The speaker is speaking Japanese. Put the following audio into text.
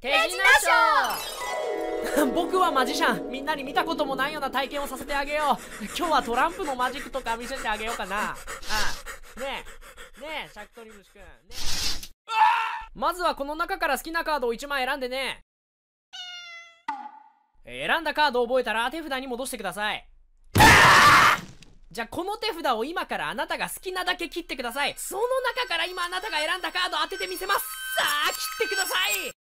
手品ショー僕はマジシャンみんなに見たこともないような体験をさせてあげよう今日はトランプのマジックとか見せてあげようかなああねえねえシャクトリムシ君ねまずはこの中から好きなカードを1枚選んでね選んだカードを覚えたら手札に戻してくださいじゃあこの手札を今からあなたが好きなだけ切ってくださいその中から今あなたが選んだカードを当ててみせますさあ切ってください